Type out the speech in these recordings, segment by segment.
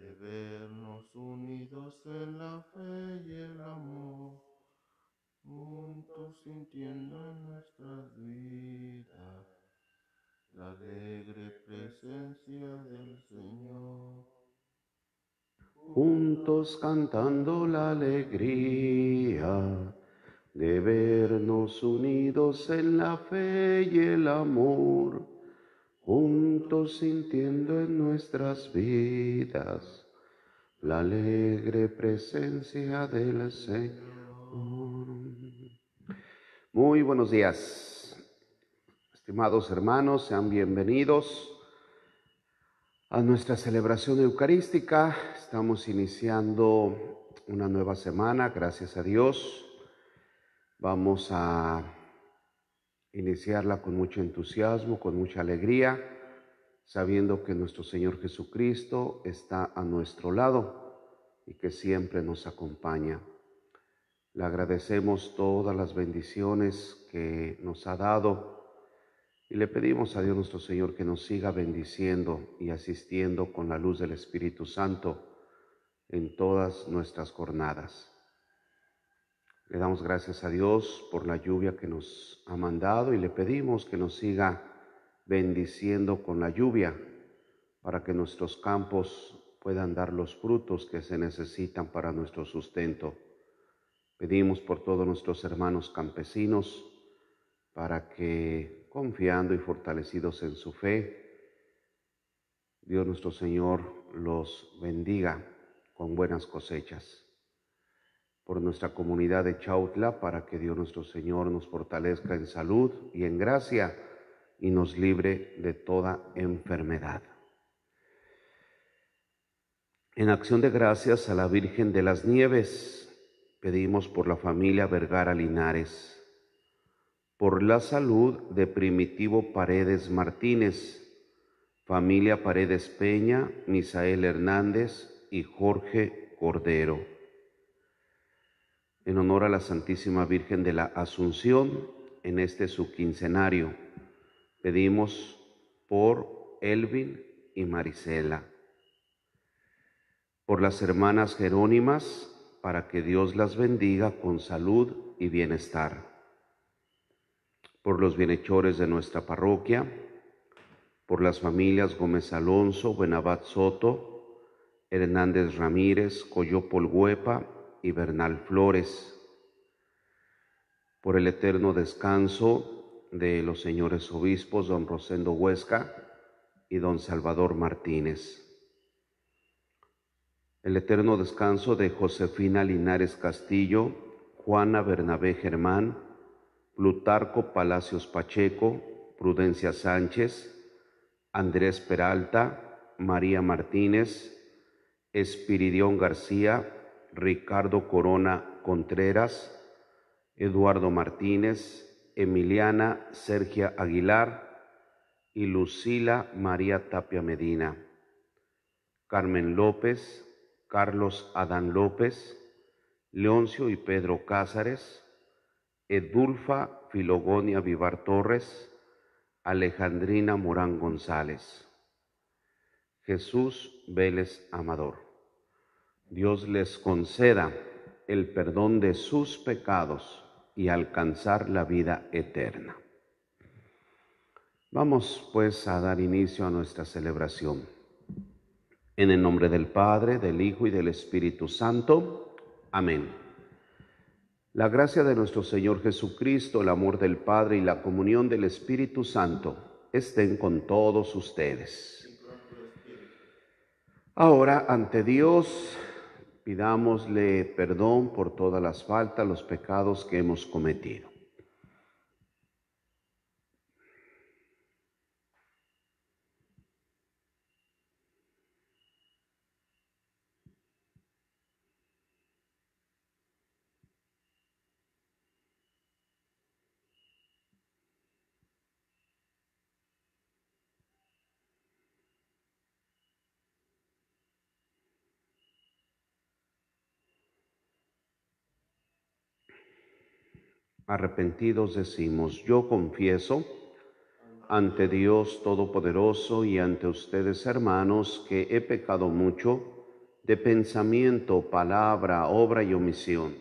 de vernos unidos en la fe y el amor, juntos sintiendo en nuestras vidas la alegre presencia del Señor. Juntos cantando la alegría de vernos unidos en la fe y el amor juntos sintiendo en nuestras vidas la alegre presencia del Señor. Muy buenos días, estimados hermanos, sean bienvenidos a nuestra celebración eucarística. Estamos iniciando una nueva semana, gracias a Dios. Vamos a iniciarla con mucho entusiasmo, con mucha alegría, sabiendo que nuestro Señor Jesucristo está a nuestro lado y que siempre nos acompaña. Le agradecemos todas las bendiciones que nos ha dado y le pedimos a Dios nuestro Señor que nos siga bendiciendo y asistiendo con la luz del Espíritu Santo en todas nuestras jornadas. Le damos gracias a Dios por la lluvia que nos ha mandado y le pedimos que nos siga bendiciendo con la lluvia para que nuestros campos puedan dar los frutos que se necesitan para nuestro sustento. Pedimos por todos nuestros hermanos campesinos para que, confiando y fortalecidos en su fe, Dios nuestro Señor los bendiga con buenas cosechas por nuestra comunidad de Chautla, para que Dios nuestro Señor nos fortalezca en salud y en gracia y nos libre de toda enfermedad. En acción de gracias a la Virgen de las Nieves, pedimos por la familia Vergara Linares, por la salud de Primitivo Paredes Martínez, familia Paredes Peña, Misael Hernández y Jorge Cordero en honor a la Santísima Virgen de la Asunción en este su quincenario. Pedimos por Elvin y Marisela, por las hermanas Jerónimas, para que Dios las bendiga con salud y bienestar, por los bienhechores de nuestra parroquia, por las familias Gómez Alonso, Buenabat Soto, Hernández Ramírez, Coyopol Huepa, y Bernal Flores, por el eterno descanso de los señores obispos don Rosendo Huesca y don Salvador Martínez, el eterno descanso de Josefina Linares Castillo, Juana Bernabé Germán, Plutarco Palacios Pacheco, Prudencia Sánchez, Andrés Peralta, María Martínez, Espiridión García, Ricardo Corona Contreras, Eduardo Martínez, Emiliana Sergia Aguilar y Lucila María Tapia Medina, Carmen López, Carlos Adán López, Leoncio y Pedro Cázares, Edulfa Filogonia Vivar Torres, Alejandrina Morán González, Jesús Vélez Amador. Dios les conceda el perdón de sus pecados y alcanzar la vida eterna. Vamos pues a dar inicio a nuestra celebración. En el nombre del Padre, del Hijo y del Espíritu Santo. Amén. La gracia de nuestro Señor Jesucristo, el amor del Padre y la comunión del Espíritu Santo estén con todos ustedes. Ahora ante Dios Pidámosle perdón por todas las faltas, los pecados que hemos cometido. arrepentidos decimos, yo confieso ante Dios Todopoderoso y ante ustedes hermanos que he pecado mucho de pensamiento, palabra, obra y omisión.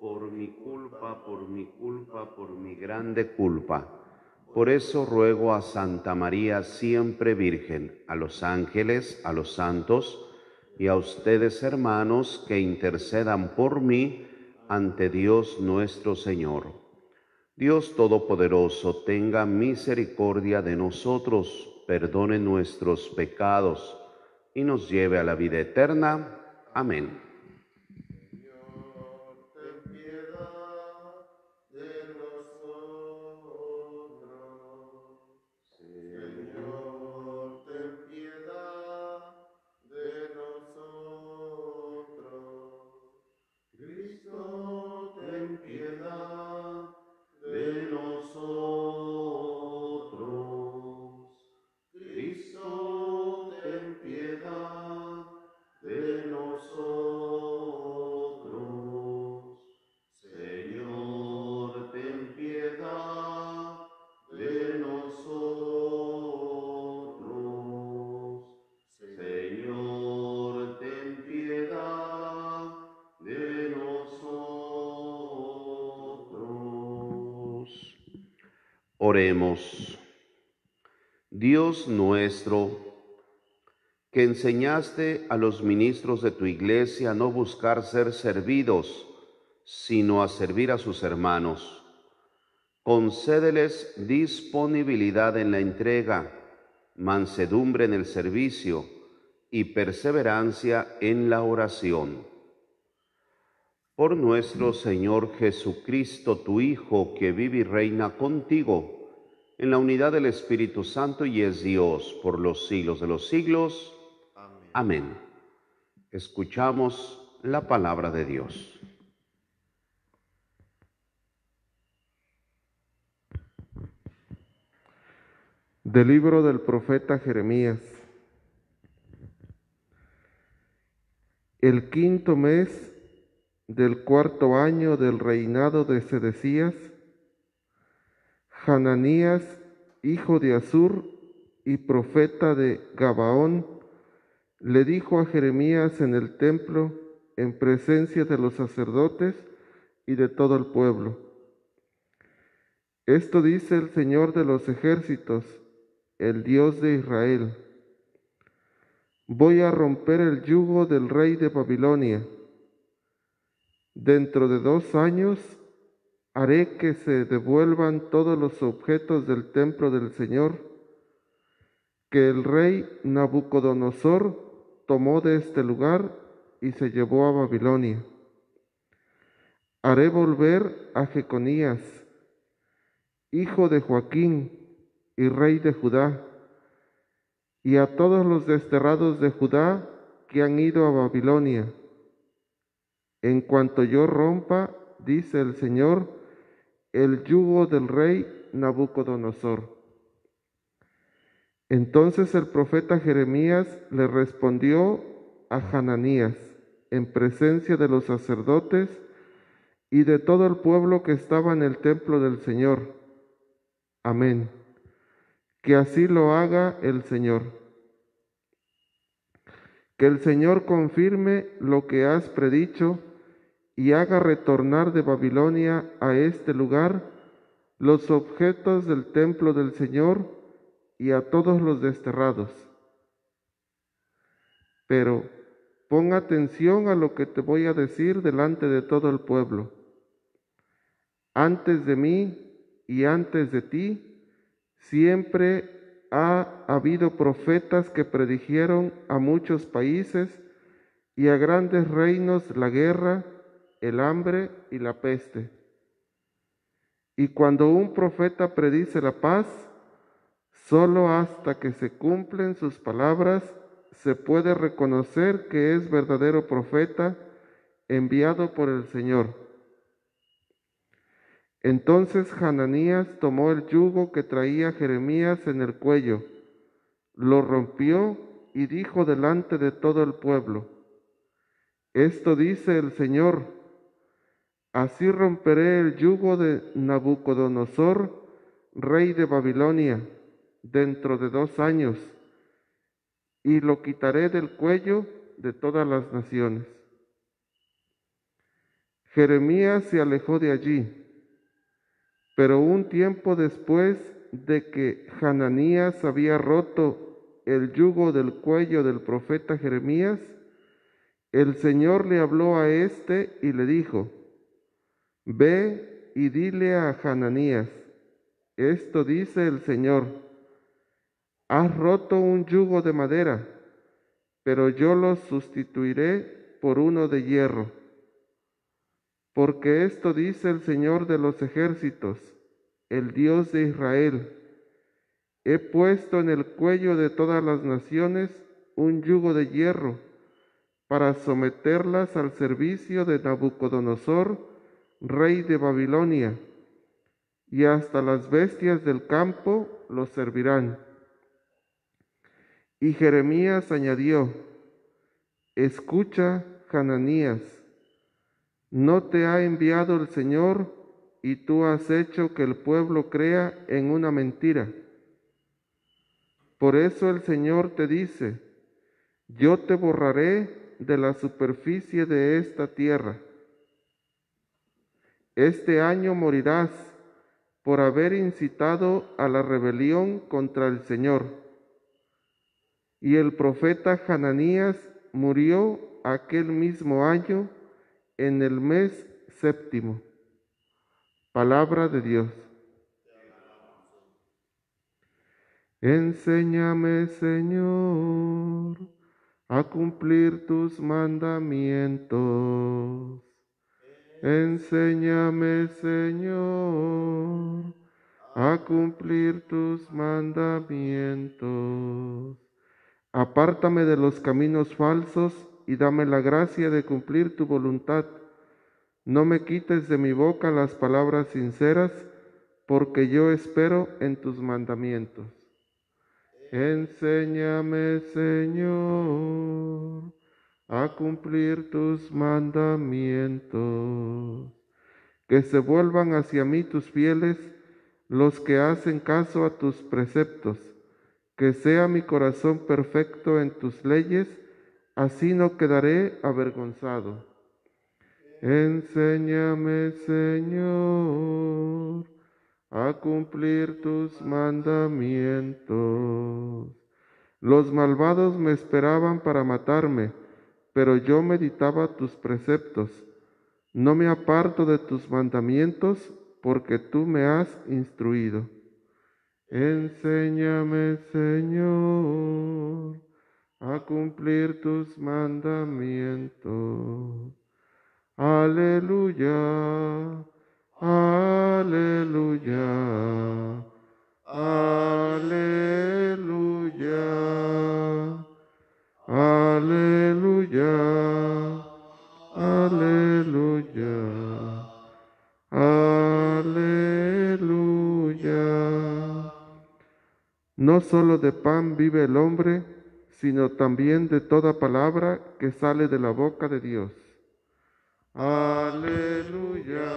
Por mi culpa, por mi culpa, por mi grande culpa. Por eso ruego a Santa María siempre Virgen, a los ángeles, a los santos y a ustedes hermanos que intercedan por mí ante Dios nuestro Señor. Dios Todopoderoso, tenga misericordia de nosotros, perdone nuestros pecados y nos lleve a la vida eterna. Amén. Oremos. Dios nuestro, que enseñaste a los ministros de tu iglesia a no buscar ser servidos, sino a servir a sus hermanos. Concédeles disponibilidad en la entrega, mansedumbre en el servicio y perseverancia en la oración por nuestro Señor Jesucristo, tu Hijo, que vive y reina contigo, en la unidad del Espíritu Santo y es Dios por los siglos de los siglos. Amén. Amén. Escuchamos la palabra de Dios. Del libro del profeta Jeremías. El quinto mes del cuarto año del reinado de Sedecías, Hananías, hijo de Azur y profeta de Gabaón, le dijo a Jeremías en el templo, en presencia de los sacerdotes y de todo el pueblo. Esto dice el Señor de los ejércitos, el Dios de Israel. Voy a romper el yugo del rey de Babilonia Dentro de dos años haré que se devuelvan todos los objetos del templo del Señor que el rey Nabucodonosor tomó de este lugar y se llevó a Babilonia. Haré volver a Jeconías, hijo de Joaquín y rey de Judá, y a todos los desterrados de Judá que han ido a Babilonia en cuanto yo rompa, dice el Señor, el yugo del rey Nabucodonosor. Entonces el profeta Jeremías le respondió a Hananías en presencia de los sacerdotes y de todo el pueblo que estaba en el templo del Señor. Amén. Que así lo haga el Señor. Que el Señor confirme lo que has predicho y haga retornar de Babilonia a este lugar los objetos del templo del Señor y a todos los desterrados. Pero pon atención a lo que te voy a decir delante de todo el pueblo. Antes de mí y antes de ti, siempre ha habido profetas que predijeron a muchos países y a grandes reinos la guerra, el hambre y la peste. Y cuando un profeta predice la paz, solo hasta que se cumplen sus palabras se puede reconocer que es verdadero profeta enviado por el Señor. Entonces Hananías tomó el yugo que traía Jeremías en el cuello, lo rompió y dijo delante de todo el pueblo, Esto dice el Señor, Así romperé el yugo de Nabucodonosor, rey de Babilonia, dentro de dos años, y lo quitaré del cuello de todas las naciones. Jeremías se alejó de allí, pero un tiempo después de que Hananías había roto el yugo del cuello del profeta Jeremías, el Señor le habló a éste y le dijo, Ve y dile a Hananías, esto dice el Señor, has roto un yugo de madera, pero yo lo sustituiré por uno de hierro. Porque esto dice el Señor de los ejércitos, el Dios de Israel, he puesto en el cuello de todas las naciones un yugo de hierro para someterlas al servicio de Nabucodonosor, rey de Babilonia, y hasta las bestias del campo los servirán. Y Jeremías añadió, escucha, Hananías, no te ha enviado el Señor y tú has hecho que el pueblo crea en una mentira. Por eso el Señor te dice, yo te borraré de la superficie de esta tierra este año morirás por haber incitado a la rebelión contra el Señor. Y el profeta Hananías murió aquel mismo año en el mes séptimo. Palabra de Dios. Enséñame, Señor, a cumplir tus mandamientos Enséñame, Señor, a cumplir tus mandamientos. Apártame de los caminos falsos y dame la gracia de cumplir tu voluntad. No me quites de mi boca las palabras sinceras, porque yo espero en tus mandamientos. Enséñame, Señor a cumplir tus mandamientos. Que se vuelvan hacia mí tus fieles, los que hacen caso a tus preceptos. Que sea mi corazón perfecto en tus leyes, así no quedaré avergonzado. Enséñame, Señor, a cumplir tus mandamientos. Los malvados me esperaban para matarme pero yo meditaba tus preceptos. No me aparto de tus mandamientos, porque tú me has instruido. Enséñame, Señor, a cumplir tus mandamientos. Aleluya, aleluya, aleluya. Aleluya, aleluya, aleluya. No solo de pan vive el hombre, sino también de toda palabra que sale de la boca de Dios. Aleluya,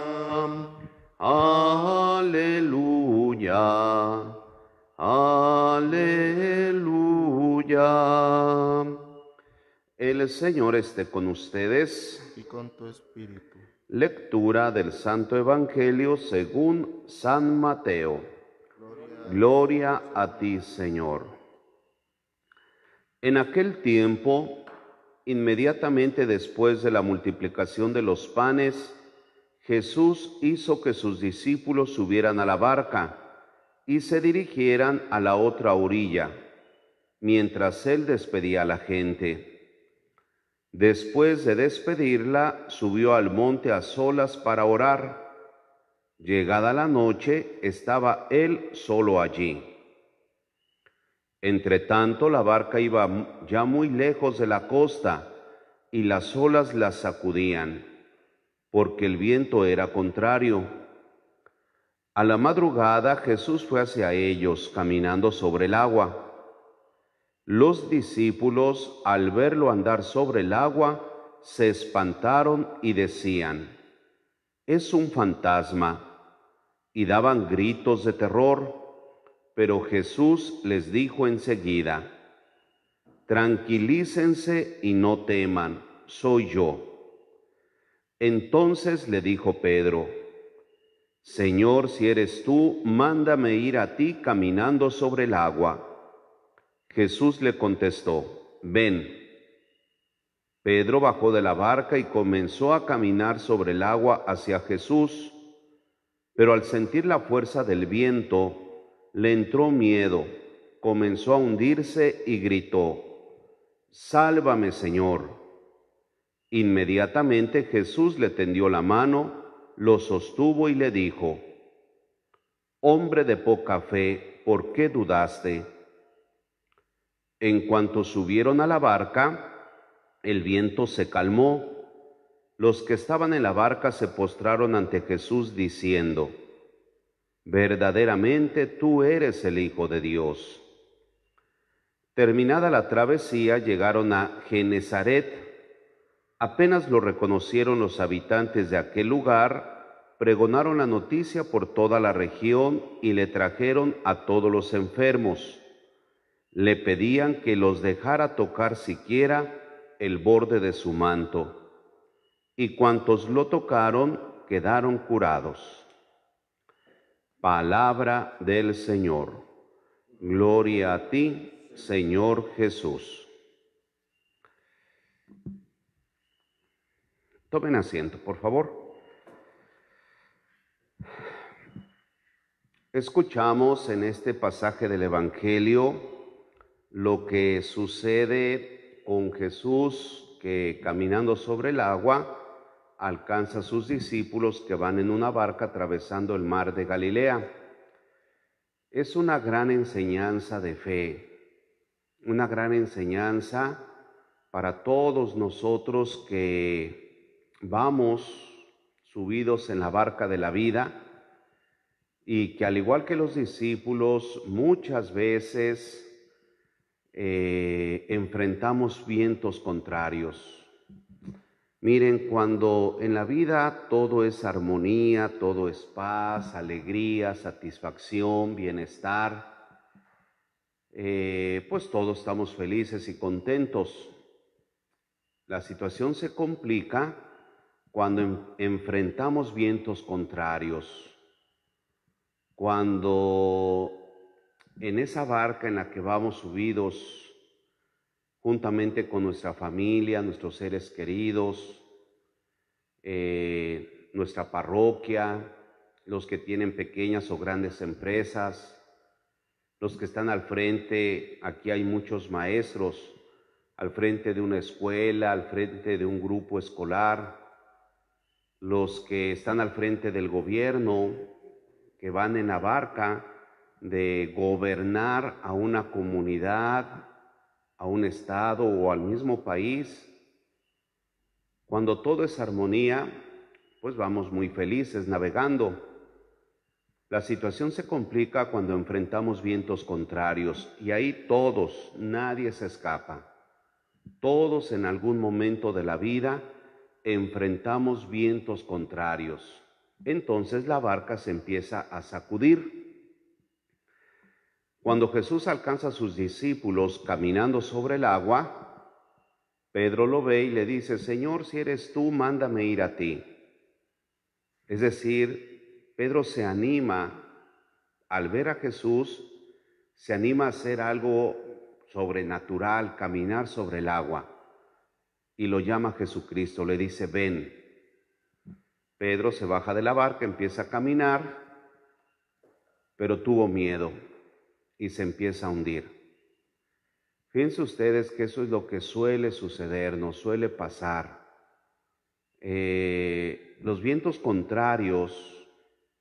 aleluya. Aleluya. El Señor esté con ustedes. Y con tu espíritu. Lectura del Santo Evangelio según San Mateo. Gloria a ti, Señor. En aquel tiempo, inmediatamente después de la multiplicación de los panes, Jesús hizo que sus discípulos subieran a la barca y se dirigieran a la otra orilla, mientras él despedía a la gente. Después de despedirla, subió al monte a solas para orar. Llegada la noche, estaba él solo allí. Entretanto, la barca iba ya muy lejos de la costa y las olas la sacudían, porque el viento era contrario a la madrugada Jesús fue hacia ellos caminando sobre el agua. Los discípulos, al verlo andar sobre el agua, se espantaron y decían, es un fantasma, y daban gritos de terror, pero Jesús les dijo enseguida, tranquilícense y no teman, soy yo. Entonces le dijo Pedro, Señor, si eres tú, mándame ir a ti caminando sobre el agua. Jesús le contestó, ven. Pedro bajó de la barca y comenzó a caminar sobre el agua hacia Jesús, pero al sentir la fuerza del viento, le entró miedo, comenzó a hundirse y gritó, Sálvame Señor. Inmediatamente Jesús le tendió la mano, lo sostuvo y le dijo, Hombre de poca fe, ¿por qué dudaste? En cuanto subieron a la barca, el viento se calmó. Los que estaban en la barca se postraron ante Jesús diciendo, Verdaderamente tú eres el Hijo de Dios. Terminada la travesía, llegaron a Genezaret, Apenas lo reconocieron los habitantes de aquel lugar, pregonaron la noticia por toda la región y le trajeron a todos los enfermos. Le pedían que los dejara tocar siquiera el borde de su manto. Y cuantos lo tocaron quedaron curados. Palabra del Señor. Gloria a ti, Señor Jesús. Tomen asiento, por favor. Escuchamos en este pasaje del Evangelio lo que sucede con Jesús que caminando sobre el agua alcanza a sus discípulos que van en una barca atravesando el mar de Galilea. Es una gran enseñanza de fe, una gran enseñanza para todos nosotros que vamos subidos en la barca de la vida y que al igual que los discípulos muchas veces eh, enfrentamos vientos contrarios. Miren, cuando en la vida todo es armonía, todo es paz, alegría, satisfacción, bienestar, eh, pues todos estamos felices y contentos. La situación se complica cuando enfrentamos vientos contrarios, cuando en esa barca en la que vamos subidos, juntamente con nuestra familia, nuestros seres queridos, eh, nuestra parroquia, los que tienen pequeñas o grandes empresas, los que están al frente, aquí hay muchos maestros, al frente de una escuela, al frente de un grupo escolar, los que están al frente del gobierno, que van en la barca de gobernar a una comunidad, a un estado o al mismo país, cuando todo es armonía, pues vamos muy felices navegando. La situación se complica cuando enfrentamos vientos contrarios y ahí todos, nadie se escapa. Todos en algún momento de la vida enfrentamos vientos contrarios. Entonces la barca se empieza a sacudir. Cuando Jesús alcanza a sus discípulos caminando sobre el agua, Pedro lo ve y le dice, Señor, si eres tú, mándame ir a ti. Es decir, Pedro se anima al ver a Jesús, se anima a hacer algo sobrenatural, caminar sobre el agua y lo llama Jesucristo, le dice, ven. Pedro se baja de la barca, empieza a caminar, pero tuvo miedo y se empieza a hundir. Fíjense ustedes que eso es lo que suele suceder, nos suele pasar. Eh, los vientos contrarios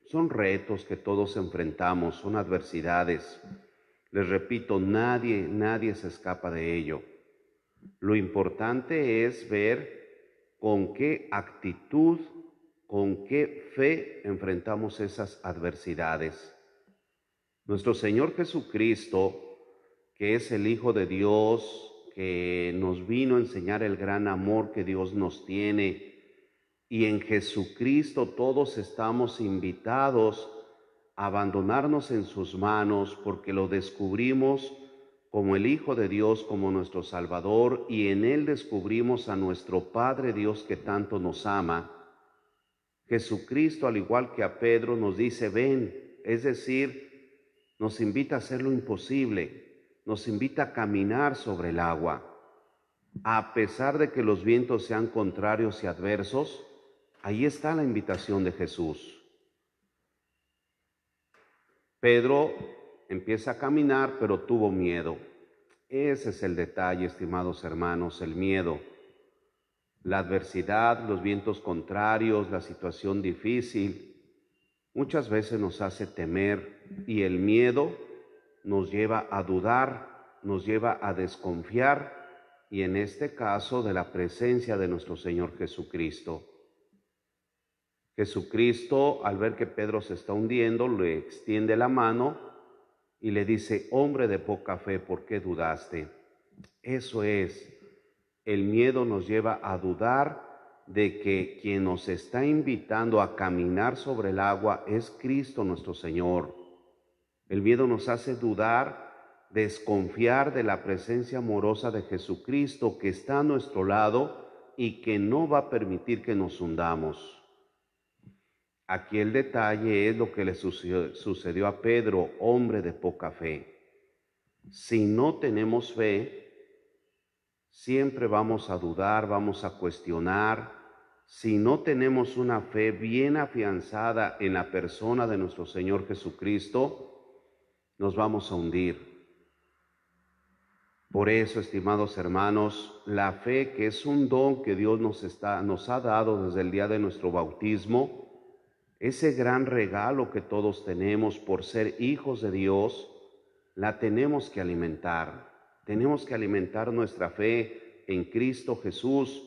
son retos que todos enfrentamos, son adversidades. Les repito, nadie, nadie se escapa de ello. Lo importante es ver con qué actitud, con qué fe enfrentamos esas adversidades. Nuestro Señor Jesucristo, que es el Hijo de Dios, que nos vino a enseñar el gran amor que Dios nos tiene, y en Jesucristo todos estamos invitados a abandonarnos en sus manos porque lo descubrimos como el Hijo de Dios, como nuestro Salvador, y en Él descubrimos a nuestro Padre Dios que tanto nos ama. Jesucristo, al igual que a Pedro, nos dice, ven, es decir, nos invita a hacer lo imposible, nos invita a caminar sobre el agua. A pesar de que los vientos sean contrarios y adversos, ahí está la invitación de Jesús. Pedro empieza a caminar, pero tuvo miedo. Ese es el detalle, estimados hermanos, el miedo. La adversidad, los vientos contrarios, la situación difícil, muchas veces nos hace temer y el miedo nos lleva a dudar, nos lleva a desconfiar y en este caso de la presencia de nuestro Señor Jesucristo. Jesucristo, al ver que Pedro se está hundiendo, le extiende la mano y le dice, hombre de poca fe, ¿por qué dudaste? Eso es, el miedo nos lleva a dudar de que quien nos está invitando a caminar sobre el agua es Cristo nuestro Señor. El miedo nos hace dudar, desconfiar de la presencia amorosa de Jesucristo que está a nuestro lado y que no va a permitir que nos hundamos. Aquí el detalle es lo que le sucedió a Pedro, hombre de poca fe. Si no tenemos fe, siempre vamos a dudar, vamos a cuestionar. Si no tenemos una fe bien afianzada en la persona de nuestro Señor Jesucristo, nos vamos a hundir. Por eso, estimados hermanos, la fe que es un don que Dios nos, está, nos ha dado desde el día de nuestro bautismo, ese gran regalo que todos tenemos por ser hijos de Dios, la tenemos que alimentar. Tenemos que alimentar nuestra fe en Cristo Jesús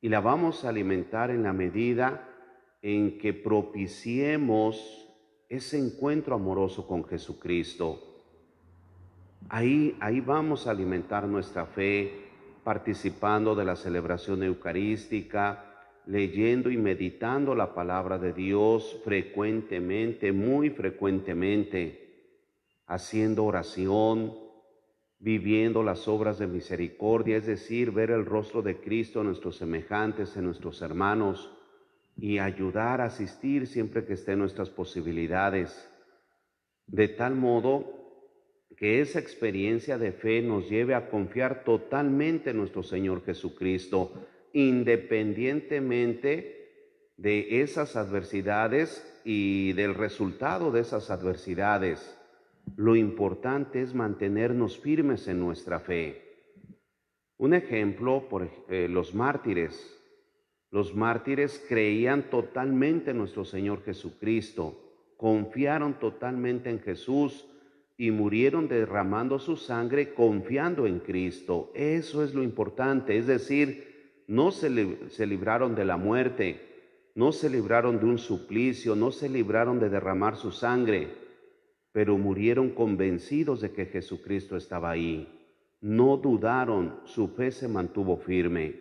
y la vamos a alimentar en la medida en que propiciemos ese encuentro amoroso con Jesucristo. Ahí, ahí vamos a alimentar nuestra fe participando de la celebración eucarística, leyendo y meditando la palabra de Dios frecuentemente, muy frecuentemente, haciendo oración, viviendo las obras de misericordia, es decir, ver el rostro de Cristo en nuestros semejantes, en nuestros hermanos, y ayudar asistir siempre que estén nuestras posibilidades, de tal modo que esa experiencia de fe nos lleve a confiar totalmente en nuestro Señor Jesucristo, independientemente de esas adversidades y del resultado de esas adversidades. Lo importante es mantenernos firmes en nuestra fe. Un ejemplo, por eh, los mártires. Los mártires creían totalmente en nuestro Señor Jesucristo, confiaron totalmente en Jesús y murieron derramando su sangre confiando en Cristo. Eso es lo importante, es decir, no se, libraron de la muerte, no se libraron de un suplicio, no se libraron de derramar su sangre, pero murieron convencidos de que Jesucristo estaba ahí. No dudaron, su fe se mantuvo firme.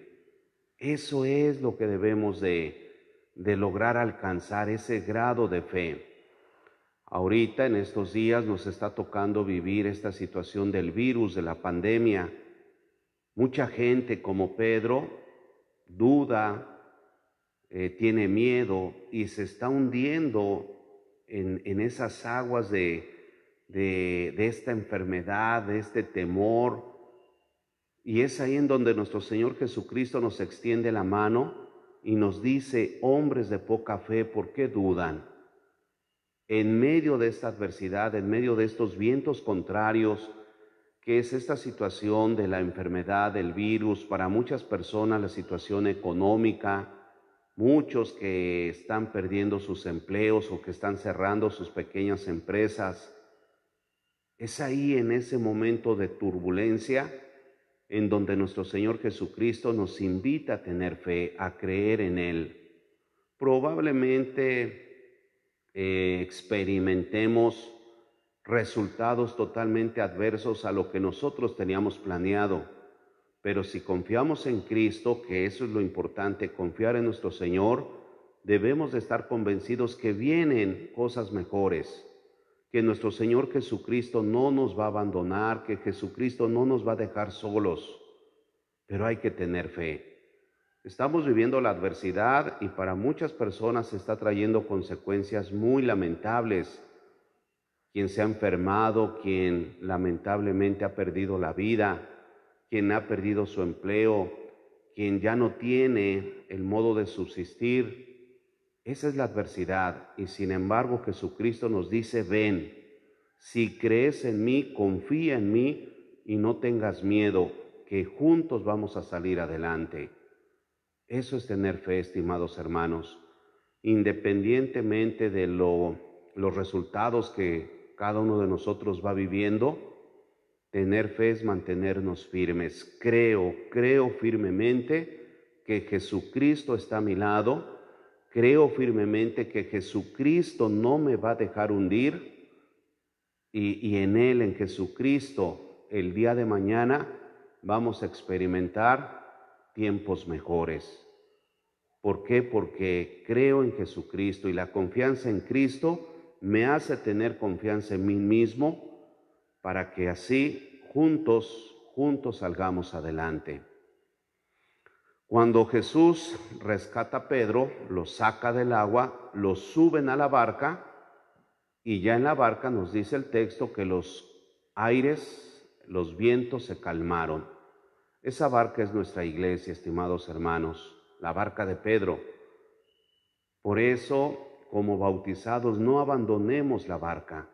Eso es lo que debemos de, de lograr alcanzar, ese grado de fe. Ahorita, en estos días, nos está tocando vivir esta situación del virus, de la pandemia. Mucha gente como Pedro duda, eh, tiene miedo y se está hundiendo en, esas aguas de, de esta enfermedad, de este temor. Y es ahí en donde nuestro Señor Jesucristo nos extiende la mano y nos dice, hombres de poca fe, ¿por qué dudan? En medio de esta adversidad, en medio de estos vientos contrarios, que es esta situación de la enfermedad, del virus, para muchas personas la situación económica, muchos que están perdiendo sus empleos o que están cerrando sus pequeñas empresas. Es ahí en ese momento de turbulencia en donde nuestro Señor Jesucristo nos invita a tener fe, a creer en Él. Probablemente eh, experimentemos resultados totalmente adversos a lo que nosotros teníamos planeado. Pero si confiamos en Cristo, que eso es lo importante, confiar en nuestro Señor, debemos estar convencidos que vienen cosas mejores, que nuestro Señor Jesucristo no nos va a abandonar, que Jesucristo no nos va a dejar solos. Pero hay que tener fe. Estamos viviendo la adversidad y para muchas personas está trayendo consecuencias muy lamentables quien se ha enfermado, quien lamentablemente ha perdido la vida, quien ha perdido su empleo, quien ya no tiene el modo de subsistir. Esa es la adversidad y sin embargo Jesucristo nos dice, ven, si crees en mí, confía en mí y no tengas miedo, que juntos vamos a salir adelante. Eso es tener fe, estimados hermanos, independientemente de lo, los resultados que cada uno de nosotros va viviendo, tener fe es mantenernos firmes. Creo, creo firmemente que Jesucristo está a mi lado, creo firmemente que Jesucristo no me va a dejar hundir y, en Él, en Jesucristo, el día de mañana vamos a experimentar tiempos mejores. ¿Por qué? Porque creo en Jesucristo y la confianza en Cristo me hace tener confianza en mí mismo para que así juntos, juntos salgamos adelante. Cuando Jesús rescata a Pedro, lo saca del agua, lo suben a la barca y ya en la barca nos dice el texto que los aires, los vientos se calmaron. Esa barca es nuestra iglesia, estimados hermanos, la barca de Pedro. Por eso como bautizados, no abandonemos la barca.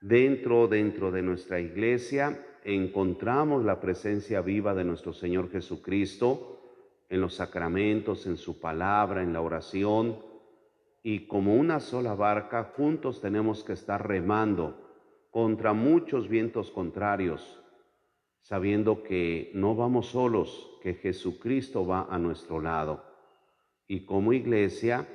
Dentro, dentro de nuestra iglesia, encontramos la presencia viva de nuestro Señor Jesucristo en los sacramentos, en su palabra, en la oración, y como una sola barca, juntos tenemos que estar remando contra muchos vientos contrarios, sabiendo que no vamos solos, que Jesucristo va a nuestro lado. Y como iglesia,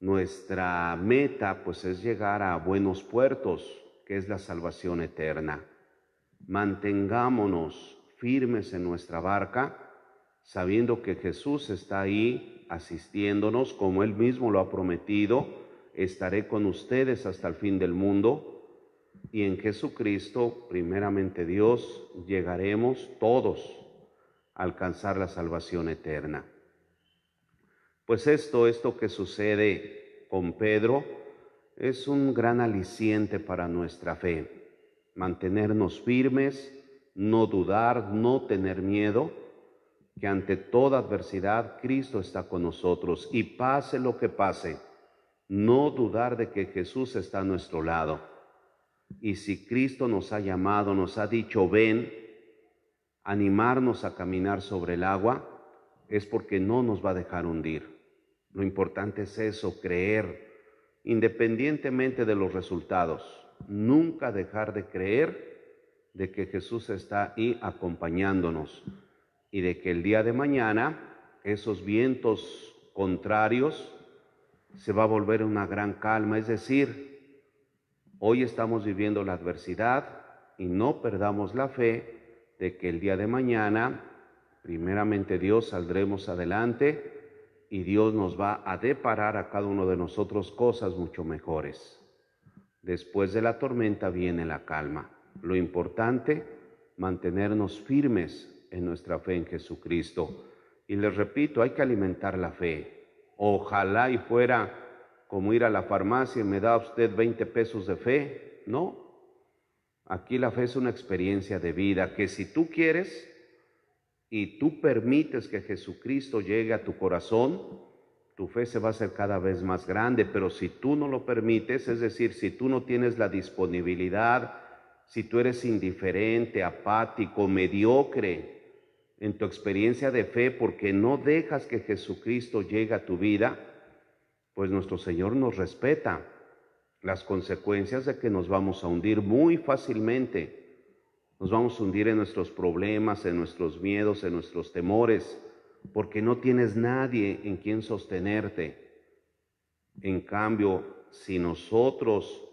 nuestra meta pues es llegar a buenos puertos, que es la salvación eterna. Mantengámonos firmes en nuestra barca, sabiendo que Jesús está ahí asistiéndonos, como Él mismo lo ha prometido, estaré con ustedes hasta el fin del mundo. Y en Jesucristo, primeramente Dios, llegaremos todos a alcanzar la salvación eterna. Pues esto, esto que sucede con Pedro, es un gran aliciente para nuestra fe. Mantenernos firmes, no dudar, no tener miedo, que ante toda adversidad Cristo está con nosotros y pase lo que pase, no dudar de que Jesús está a nuestro lado. Y si Cristo nos ha llamado, nos ha dicho, ven, animarnos a caminar sobre el agua, es porque no nos va a dejar hundir. Lo importante es eso, creer, independientemente de los resultados. Nunca dejar de creer de que Jesús está ahí acompañándonos y de que el día de mañana esos vientos contrarios se va a volver una gran calma. Es decir, hoy estamos viviendo la adversidad y no perdamos la fe de que el día de mañana, primeramente Dios, saldremos adelante y Dios nos va a deparar a cada uno de nosotros cosas mucho mejores. Después de la tormenta viene la calma. Lo importante, mantenernos firmes en nuestra fe en Jesucristo. Y les repito, hay que alimentar la fe. Ojalá y fuera como ir a la farmacia y me da usted 20 pesos de fe. No. Aquí la fe es una experiencia de vida que si tú quieres, y tú permites que Jesucristo llegue a tu corazón, tu fe se va a hacer cada vez más grande, pero si tú no lo permites, es decir, si tú no tienes la disponibilidad, si tú eres indiferente, apático, mediocre en tu experiencia de fe porque no dejas que Jesucristo llegue a tu vida, pues nuestro Señor nos respeta las consecuencias de que nos vamos a hundir muy fácilmente nos vamos a hundir en nuestros problemas, en nuestros miedos, en nuestros temores, porque no tienes nadie en quien sostenerte. En cambio, si nosotros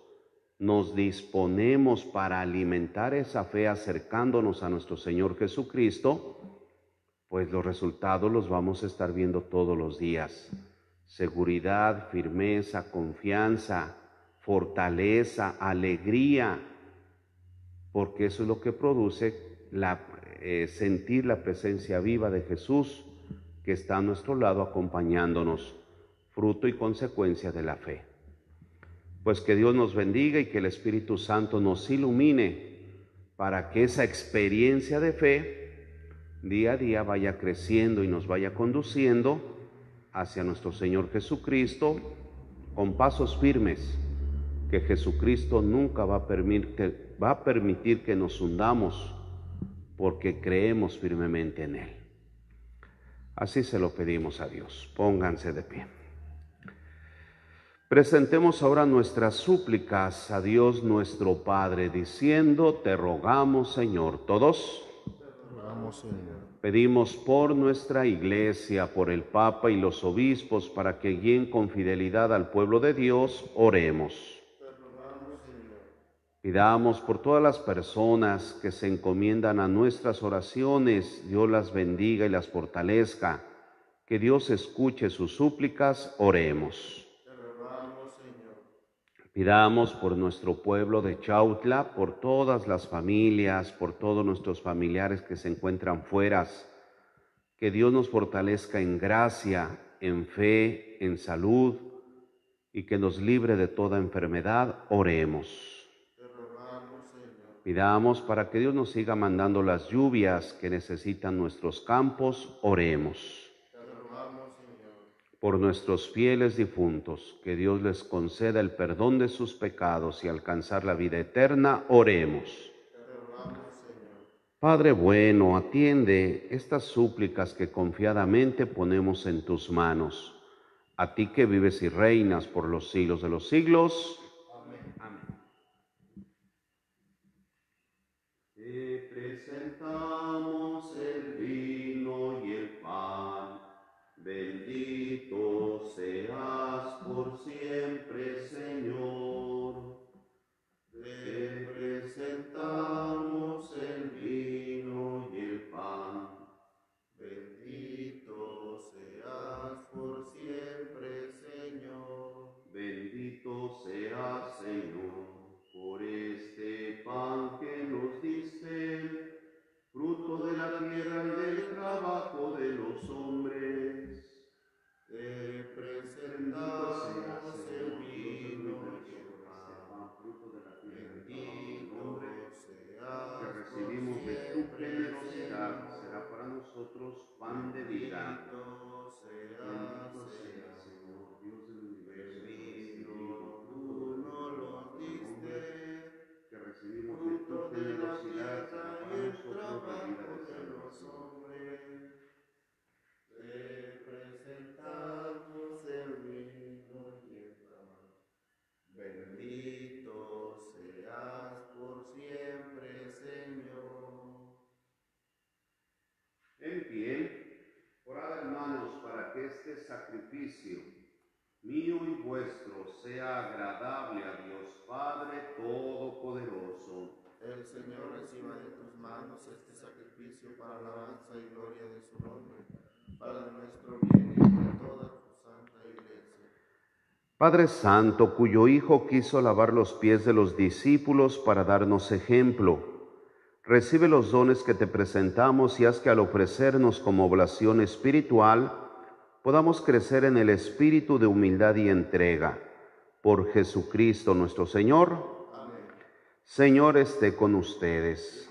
nos disponemos para alimentar esa fe acercándonos a nuestro Señor Jesucristo, pues los resultados los vamos a estar viendo todos los días. Seguridad, firmeza, confianza, fortaleza, alegría, porque eso es lo que produce la, eh, sentir la presencia viva de Jesús que está a nuestro lado acompañándonos, fruto y consecuencia de la fe. Pues que Dios nos bendiga y que el Espíritu Santo nos ilumine para que esa experiencia de fe día a día vaya creciendo y nos vaya conduciendo hacia nuestro Señor Jesucristo con pasos firmes, que Jesucristo nunca va a permitir que, va a permitir que nos hundamos porque creemos firmemente en Él. Así se lo pedimos a Dios. Pónganse de pie. Presentemos ahora nuestras súplicas a Dios nuestro Padre, diciendo, te rogamos Señor, todos. rogamos, Señor. Pedimos por nuestra iglesia, por el Papa y los obispos, para que guíen con fidelidad al pueblo de Dios, oremos. Pidamos por todas las personas que se encomiendan a nuestras oraciones, Dios las bendiga y las fortalezca. Que Dios escuche sus súplicas, oremos. Pidamos por nuestro pueblo de Chautla, por todas las familias, por todos nuestros familiares que se encuentran fuera. Que Dios nos fortalezca en gracia, en fe, en salud y que nos libre de toda enfermedad, oremos. Pidamos para que Dios nos siga mandando las lluvias que necesitan nuestros campos, oremos. Por nuestros fieles difuntos, que Dios les conceda el perdón de sus pecados y alcanzar la vida eterna, oremos. Padre bueno, atiende estas súplicas que confiadamente ponemos en tus manos. A ti que vives y reinas por los siglos de los siglos, Seigneur, por isso. Padre Santo, cuyo Hijo quiso lavar los pies de los discípulos para darnos ejemplo, recibe los dones que te presentamos y haz que al ofrecernos como oblación espiritual, podamos crecer en el espíritu de humildad y entrega. Por Jesucristo nuestro Señor. Señor esté con ustedes.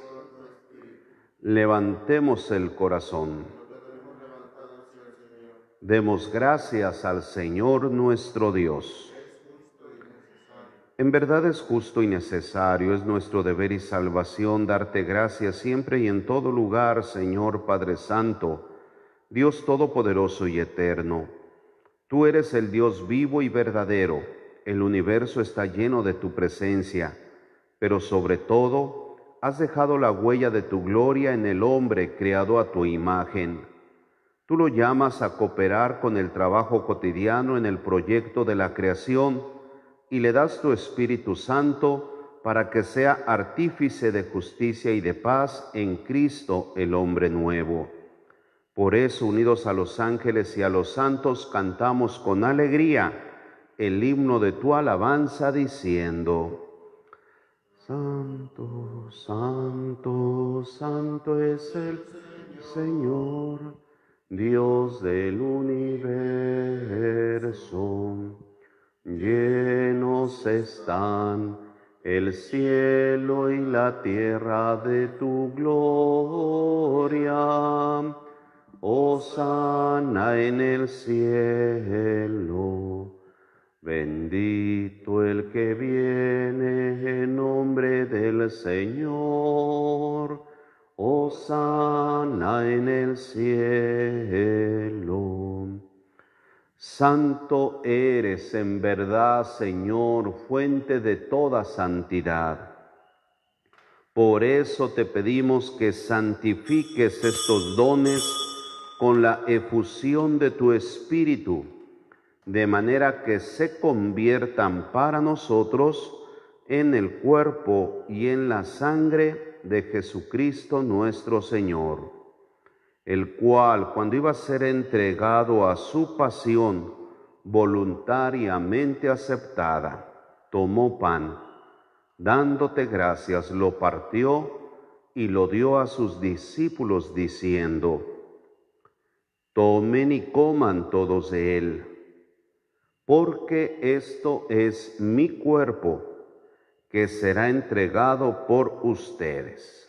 Levantemos el corazón. Demos gracias al Señor nuestro Dios. En verdad es justo y necesario, es nuestro deber y salvación darte gracias siempre y en todo lugar, Señor Padre Santo, Dios Todopoderoso y Eterno. Tú eres el Dios vivo y verdadero, el universo está lleno de tu presencia, pero sobre todo has dejado la huella de tu gloria en el hombre creado a tu imagen. Tú lo llamas a cooperar con el trabajo cotidiano en el proyecto de la creación y le das tu Espíritu Santo para que sea artífice de justicia y de paz en Cristo el hombre nuevo. Por eso, unidos a los ángeles y a los santos, cantamos con alegría el himno de tu alabanza diciendo, Santo, santo, santo es el Señor Dios del universo, llenos están el cielo y la tierra de tu gloria. Oh sana en el cielo, bendito el que viene en nombre del Señor sana en el cielo. Santo eres en verdad, Señor, fuente de toda santidad. Por eso te pedimos que santifiques estos dones con la efusión de tu Espíritu, de manera que se conviertan para nosotros en el cuerpo y en la sangre de Jesucristo nuestro Señor, el cual cuando iba a ser entregado a su pasión voluntariamente aceptada, tomó pan, dándote gracias, lo partió y lo dio a sus discípulos diciendo, tomen y coman todos de él, porque esto es mi cuerpo que será entregado por ustedes.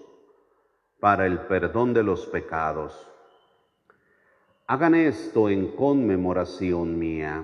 para el perdón de los pecados. Hagan esto en conmemoración mía.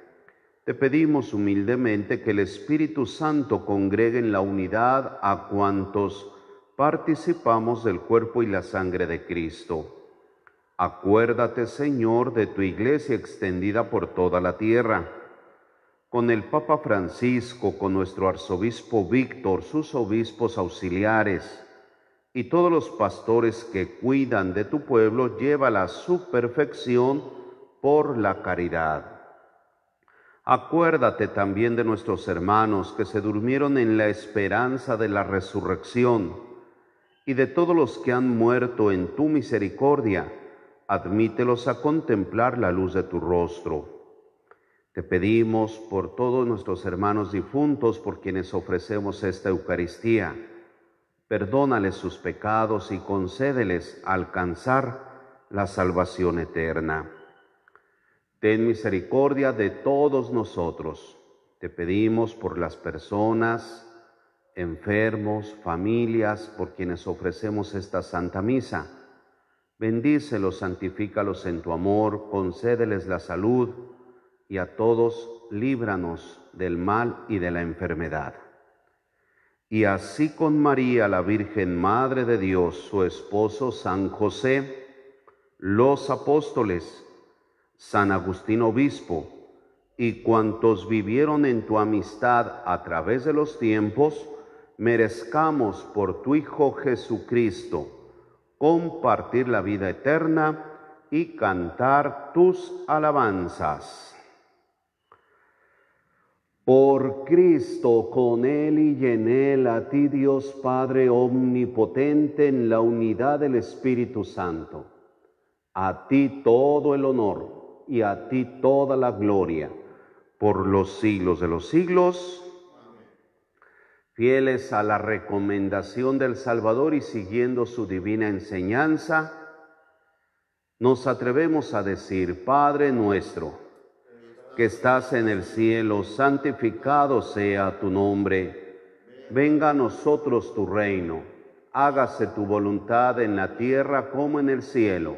te pedimos humildemente que el Espíritu Santo congregue en la unidad a cuantos participamos del cuerpo y la sangre de Cristo. Acuérdate, Señor, de tu iglesia extendida por toda la tierra. Con el Papa Francisco, con nuestro arzobispo Víctor, sus obispos auxiliares y todos los pastores que cuidan de tu pueblo, lleva la su perfección por la caridad Acuérdate también de nuestros hermanos que se durmieron en la esperanza de la resurrección, y de todos los que han muerto en tu misericordia, admítelos a contemplar la luz de tu rostro. Te pedimos por todos nuestros hermanos difuntos por quienes ofrecemos esta Eucaristía, perdónales sus pecados y concédeles alcanzar la salvación eterna Ten misericordia de todos nosotros. Te pedimos por las personas, enfermos, familias, por quienes ofrecemos esta Santa Misa. Bendícelos, santifícalos en tu amor, concédeles la salud y a todos líbranos del mal y de la enfermedad. Y así con María, la Virgen Madre de Dios, su esposo San José, los apóstoles, San Agustín Obispo, y cuantos vivieron en tu amistad a través de los tiempos, merezcamos por tu Hijo Jesucristo compartir la vida eterna y cantar tus alabanzas. Por Cristo, con Él y en Él, a ti Dios Padre Omnipotente, en la unidad del Espíritu Santo. A ti todo el honor y a ti toda la gloria por los siglos de los siglos. Fieles a la recomendación del Salvador y siguiendo su divina enseñanza, nos atrevemos a decir, Padre nuestro, que estás en el cielo, santificado sea tu nombre, venga a nosotros tu reino, hágase tu voluntad en la tierra como en el cielo.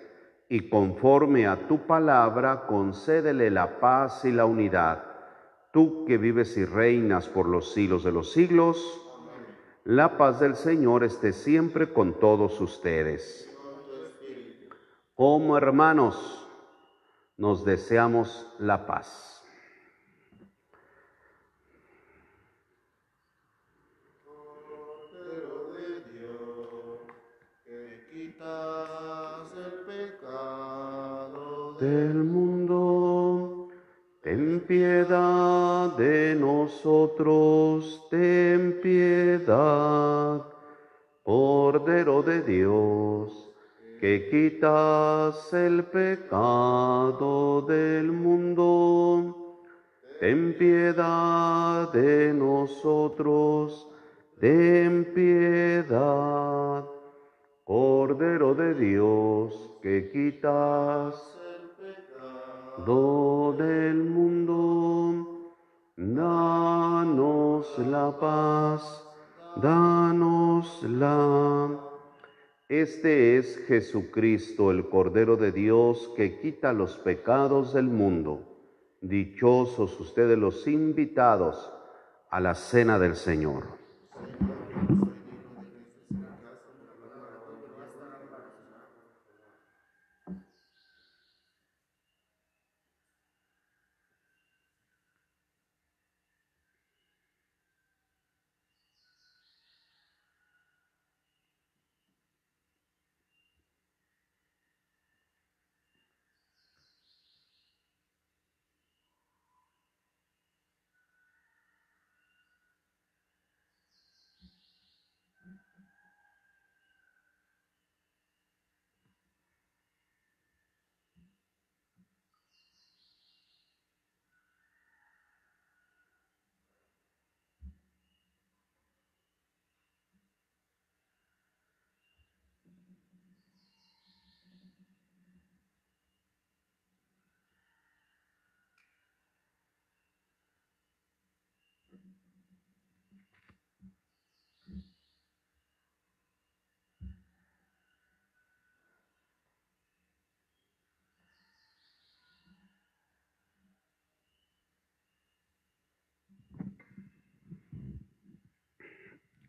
y conforme a tu palabra concédele la paz y la unidad. Tú que vives y reinas por los siglos de los siglos, la paz del Señor esté siempre con todos ustedes. Como hermanos, nos deseamos la paz del mundo, ten piedad de nosotros, ten piedad, Cordero de Dios, que quitas el pecado del mundo, ten piedad de nosotros, ten piedad. Cordero de Dios, que quitas del mundo, danos la paz, danos la. Este es Jesucristo, el Cordero de Dios, que quita los pecados del mundo. Dichosos ustedes los invitados a la cena del Señor.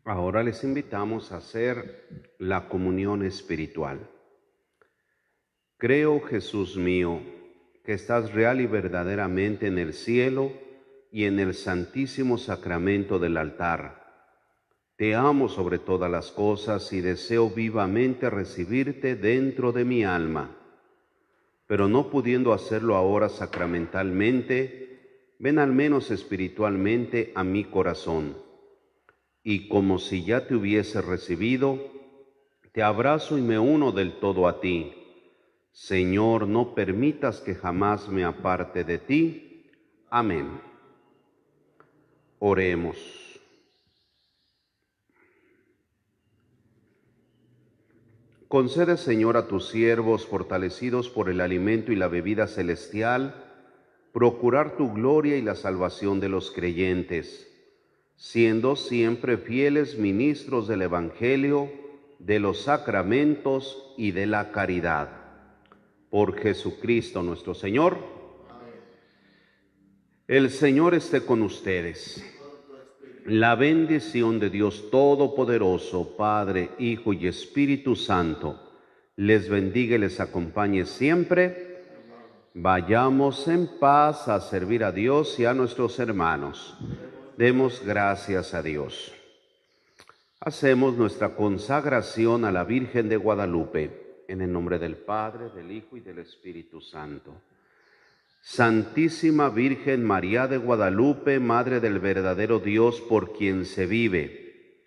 Ahora les invitamos a hacer la comunión espiritual. Creo, Jesús mío, que estás real y verdaderamente en el cielo y en el santísimo sacramento del altar. Te amo sobre todas las cosas y deseo vivamente recibirte dentro de mi alma. Pero no pudiendo hacerlo ahora sacramentalmente, ven al menos espiritualmente a mi corazón y como si ya te hubiese recibido, te abrazo y me uno del todo a ti. Señor, no permitas que jamás me aparte de ti. Amén. Oremos. Concede, Señor, a tus siervos, fortalecidos por el alimento y la bebida celestial, procurar tu gloria y la salvación de los creyentes siendo siempre fieles ministros del Evangelio, de los sacramentos y de la caridad. Por Jesucristo nuestro Señor. El Señor esté con ustedes. La bendición de Dios Todopoderoso, Padre, Hijo y Espíritu Santo, les bendiga y les acompañe siempre. Vayamos en paz a servir a Dios y a nuestros hermanos demos gracias a Dios. Hacemos nuestra consagración a la Virgen de Guadalupe, en el nombre del Padre, del Hijo y del Espíritu Santo. Santísima Virgen María de Guadalupe, Madre del verdadero Dios por quien se vive.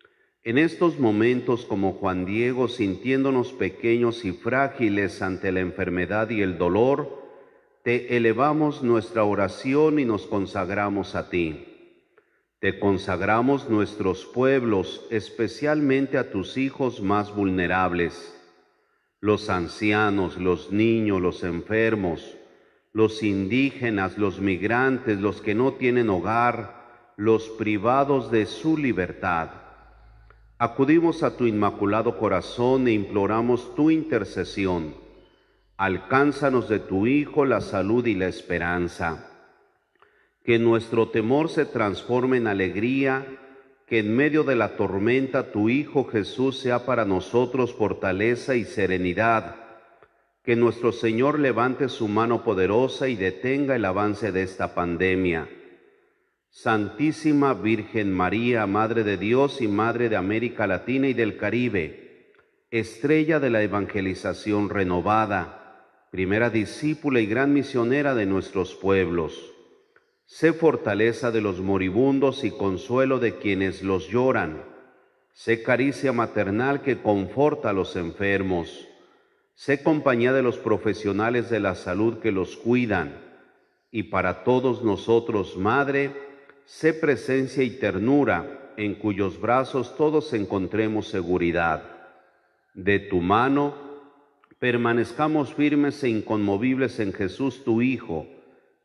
En estos momentos como Juan Diego, sintiéndonos pequeños y frágiles ante la enfermedad y el dolor, te elevamos nuestra oración y nos consagramos a ti. Le consagramos nuestros pueblos, especialmente a tus hijos más vulnerables, los ancianos, los niños, los enfermos, los indígenas, los migrantes, los que no tienen hogar, los privados de su libertad. Acudimos a tu inmaculado corazón e imploramos tu intercesión. Alcánzanos de tu Hijo la salud y la esperanza que nuestro temor se transforme en alegría, que en medio de la tormenta tu Hijo Jesús sea para nosotros fortaleza y serenidad, que nuestro Señor levante su mano poderosa y detenga el avance de esta pandemia. Santísima Virgen María, Madre de Dios y Madre de América Latina y del Caribe, estrella de la evangelización renovada, primera discípula y gran misionera de nuestros pueblos Sé fortaleza de los moribundos y consuelo de quienes los lloran. Sé caricia maternal que conforta a los enfermos. Sé compañía de los profesionales de la salud que los cuidan. Y para todos nosotros, Madre, sé presencia y ternura en cuyos brazos todos encontremos seguridad. De tu mano, permanezcamos firmes e inconmovibles en Jesús tu Hijo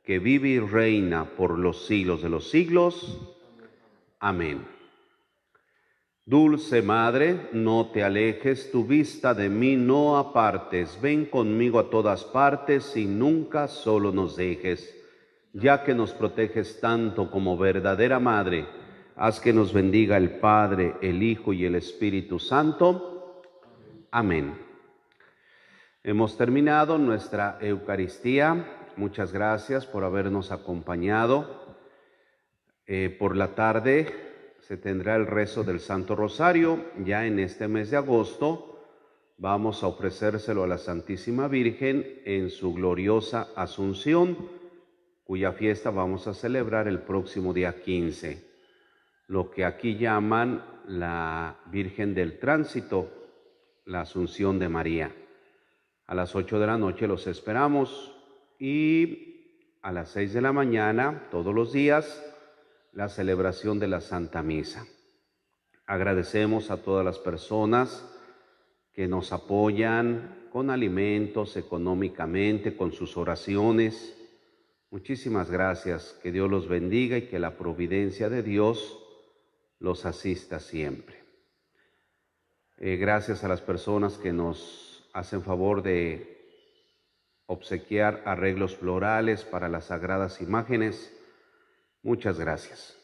que vive y reina por los siglos de los siglos. Amén. Dulce Madre, no te alejes, tu vista de mí no apartes, ven conmigo a todas partes y nunca solo nos dejes, ya que nos proteges tanto como verdadera Madre, haz que nos bendiga el Padre, el Hijo y el Espíritu Santo. Amén. Hemos terminado nuestra Eucaristía. Muchas gracias por habernos acompañado. Eh, por la tarde se tendrá el rezo del Santo Rosario. Ya en este mes de agosto vamos a ofrecérselo a la Santísima Virgen en su gloriosa Asunción, cuya fiesta vamos a celebrar el próximo día 15, lo que aquí llaman la Virgen del Tránsito, la Asunción de María. A las 8 de la noche los esperamos y a las 6 de la mañana, todos los días, la celebración de la Santa Misa. Agradecemos a todas las personas que nos apoyan con alimentos, económicamente, con sus oraciones. Muchísimas gracias, que Dios los bendiga y que la providencia de Dios los asista siempre. Eh, gracias a las personas que nos hacen favor de obsequiar arreglos florales para las sagradas imágenes. Muchas gracias.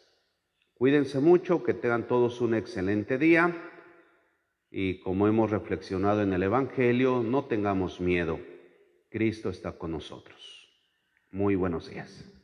Cuídense mucho, que tengan todos un excelente día y como hemos reflexionado en el Evangelio, no tengamos miedo. Cristo está con nosotros. Muy buenos días.